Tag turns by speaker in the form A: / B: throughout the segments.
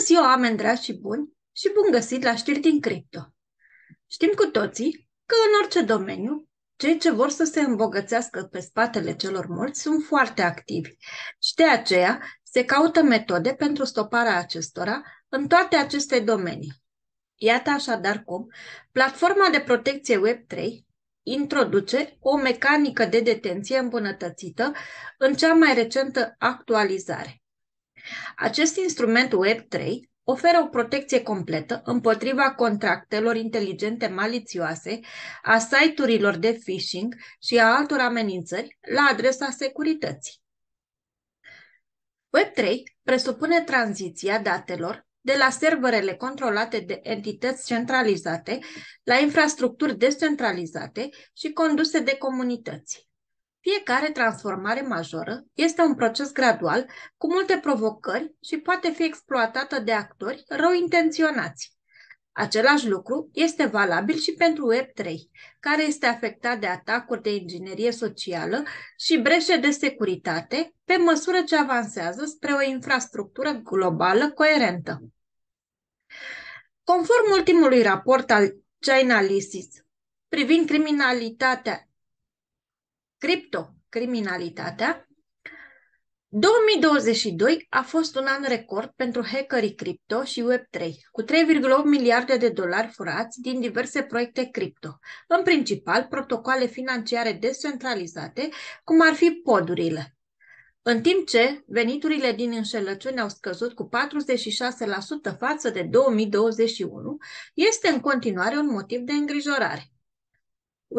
A: ziua, oameni dragi și buni, și bun găsit la știri din cripto! Știm cu toții că în orice domeniu, cei ce vor să se îmbogățească pe spatele celor mulți sunt foarte activi și de aceea se caută metode pentru stoparea acestora în toate aceste domenii. Iată așadar cum platforma de protecție Web3 introduce o mecanică de detenție îmbunătățită în cea mai recentă actualizare. Acest instrument Web3 oferă o protecție completă împotriva contractelor inteligente malițioase, a site-urilor de phishing și a altor amenințări la adresa securității. Web3 presupune tranziția datelor de la serverele controlate de entități centralizate la infrastructuri descentralizate și conduse de comunități. Fiecare transformare majoră este un proces gradual cu multe provocări și poate fi exploatată de actori rău intenționați. Același lucru este valabil și pentru Web3, care este afectat de atacuri de inginerie socială și breșe de securitate pe măsură ce avansează spre o infrastructură globală coerentă. Conform ultimului raport al Lysis, privind criminalitatea criptocriminalitatea, 2022 a fost un an record pentru hackerii cripto și Web3, cu 3,8 miliarde de dolari furați din diverse proiecte cripto, în principal protocoale financiare descentralizate, cum ar fi podurile. În timp ce veniturile din înșelăciune au scăzut cu 46% față de 2021, este în continuare un motiv de îngrijorare.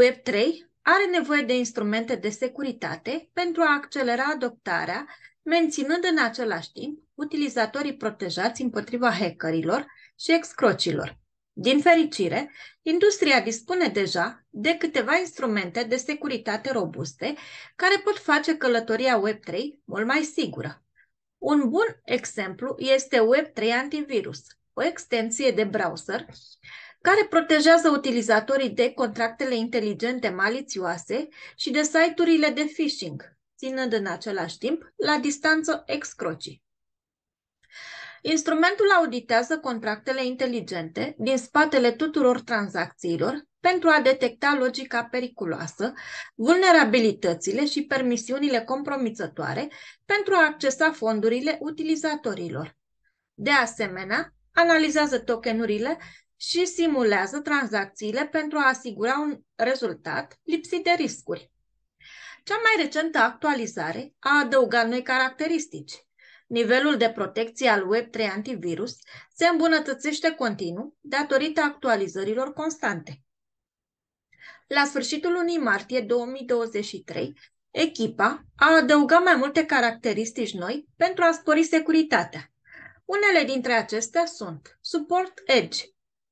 A: Web3 are nevoie de instrumente de securitate pentru a accelera adoptarea, menținând în același timp utilizatorii protejați împotriva hackerilor și excrocilor. Din fericire, industria dispune deja de câteva instrumente de securitate robuste care pot face călătoria Web3 mult mai sigură. Un bun exemplu este Web3 Antivirus, o extensie de browser care protejează utilizatorii de contractele inteligente malițioase și de site-urile de phishing, ținând în același timp la distanță excrocii. Instrumentul auditează contractele inteligente din spatele tuturor tranzacțiilor pentru a detecta logica periculoasă, vulnerabilitățile și permisiunile compromițătoare pentru a accesa fondurile utilizatorilor. De asemenea, analizează tokenurile și simulează tranzacțiile pentru a asigura un rezultat lipsit de riscuri. Cea mai recentă actualizare a adăugat noi caracteristici. Nivelul de protecție al Web3 antivirus se îmbunătățește continuu datorită actualizărilor constante. La sfârșitul lunii martie 2023, echipa a adăugat mai multe caracteristici noi pentru a spori securitatea. Unele dintre acestea sunt support Edge,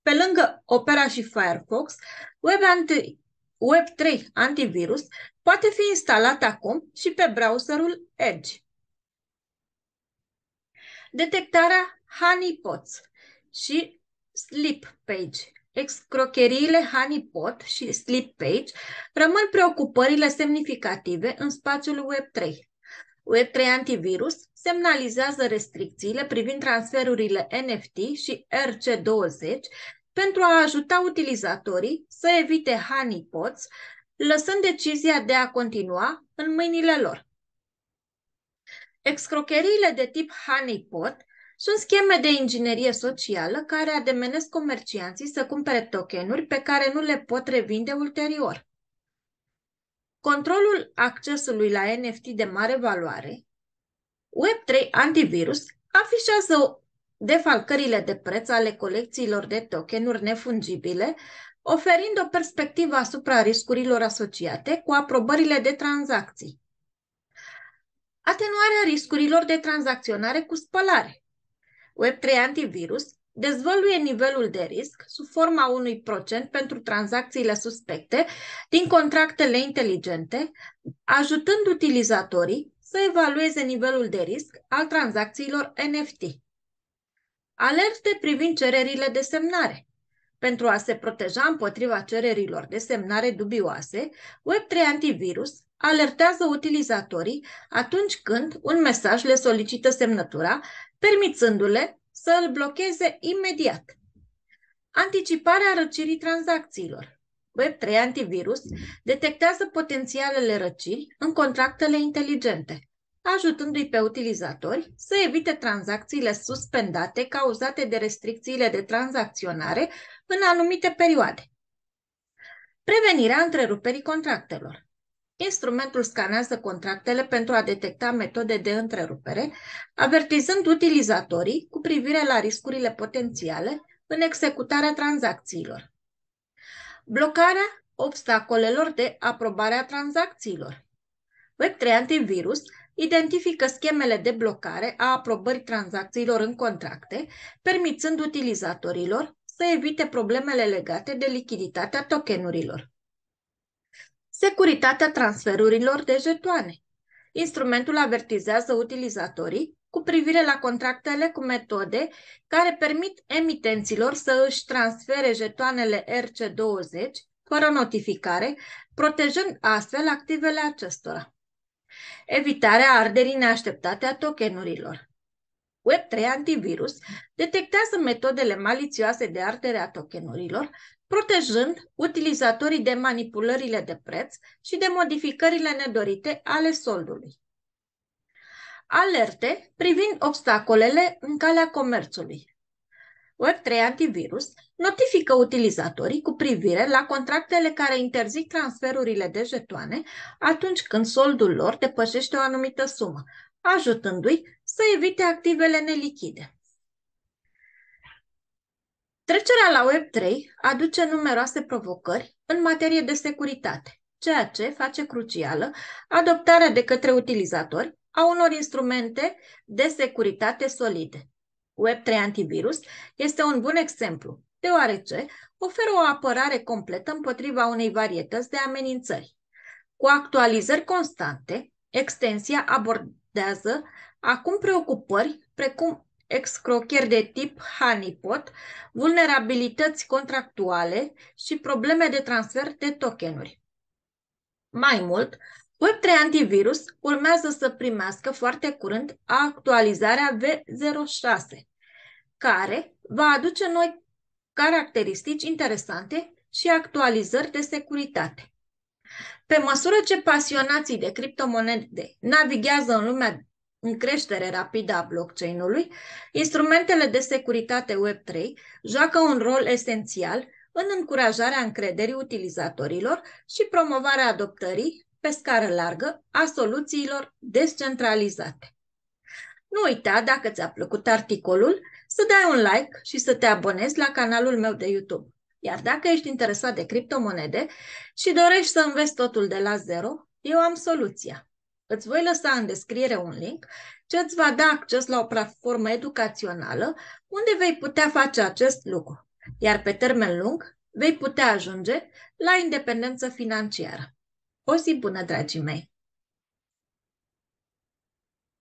A: pe lângă Opera și Firefox, Web, anti, Web 3 antivirus poate fi instalat acum și pe browserul Edge. Detectarea honeypots și sleep page. Excrocheriile honeypot și sleep page rămân preocupările semnificative în spațiul Web 3. UE3 antivirus semnalizează restricțiile privind transferurile NFT și RC20 pentru a ajuta utilizatorii să evite honeypots, lăsând decizia de a continua în mâinile lor. Excrocheriile de tip honeypot sunt scheme de inginerie socială care ademenesc comercianții să cumpere tokenuri pe care nu le pot revinde ulterior controlul accesului la NFT de mare valoare, Web3 Antivirus afișează defalcările de preț ale colecțiilor de tokenuri nefungibile, oferind o perspectivă asupra riscurilor asociate cu aprobările de tranzacții. Atenuarea riscurilor de tranzacționare cu spălare. Web3 Antivirus dezvăluie nivelul de risc sub forma unui procent pentru tranzacțiile suspecte din contractele inteligente, ajutând utilizatorii să evalueze nivelul de risc al tranzacțiilor NFT. Alerte privind cererile de semnare. Pentru a se proteja împotriva cererilor de semnare dubioase, Web3 Antivirus alertează utilizatorii atunci când un mesaj le solicită semnătura, permițându-le să îl blocheze imediat. Anticiparea răcirii tranzacțiilor. Web3 Antivirus detectează potențialele răciri în contractele inteligente, ajutându-i pe utilizatori să evite tranzacțiile suspendate cauzate de restricțiile de tranzacționare în anumite perioade. Prevenirea întreruperii contractelor. Instrumentul scanează contractele pentru a detecta metode de întrerupere, avertizând utilizatorii cu privire la riscurile potențiale în executarea tranzacțiilor. Blocarea obstacolelor de aprobare a tranzacțiilor. Web3 Antivirus identifică schemele de blocare a aprobării tranzacțiilor în contracte, permițând utilizatorilor să evite problemele legate de lichiditatea tokenurilor. Securitatea transferurilor de jetoane. Instrumentul avertizează utilizatorii cu privire la contractele cu metode care permit emitenților să își transfere jetoanele RC20 fără notificare, protejând astfel activele acestora. Evitarea arderii neașteptate a tokenurilor. Web3 Antivirus detectează metodele malițioase de ardere a tokenurilor protejând utilizatorii de manipulările de preț și de modificările nedorite ale soldului. Alerte privind obstacolele în calea comerțului. Web3 Antivirus notifică utilizatorii cu privire la contractele care interzic transferurile de jetoane atunci când soldul lor depășește o anumită sumă, ajutându-i să evite activele nelichide. Trecerea la Web3 aduce numeroase provocări în materie de securitate, ceea ce face crucială adoptarea de către utilizatori a unor instrumente de securitate solide. Web3 Antivirus este un bun exemplu, deoarece oferă o apărare completă împotriva unei varietăți de amenințări. Cu actualizări constante, extensia abordează acum preocupări precum excrocheri de tip honeypot, vulnerabilități contractuale și probleme de transfer de tokenuri. Mai mult, Web3 Antivirus urmează să primească foarte curând actualizarea V06, care va aduce noi caracteristici interesante și actualizări de securitate. Pe măsură ce pasionații de criptomonede navighează în lumea în creștere rapidă a blockchain-ului, instrumentele de securitate Web3 joacă un rol esențial în încurajarea încrederii utilizatorilor și promovarea adoptării pe scară largă a soluțiilor descentralizate. Nu uita, dacă ți-a plăcut articolul, să dai un like și să te abonezi la canalul meu de YouTube. Iar dacă ești interesat de criptomonede și dorești să înveți totul de la zero, eu am soluția. Îți voi lăsa în descriere un link ce îți va da acces la o platformă educațională unde vei putea face acest lucru, iar pe termen lung vei putea ajunge la independență financiară. O zi bună, dragii mei!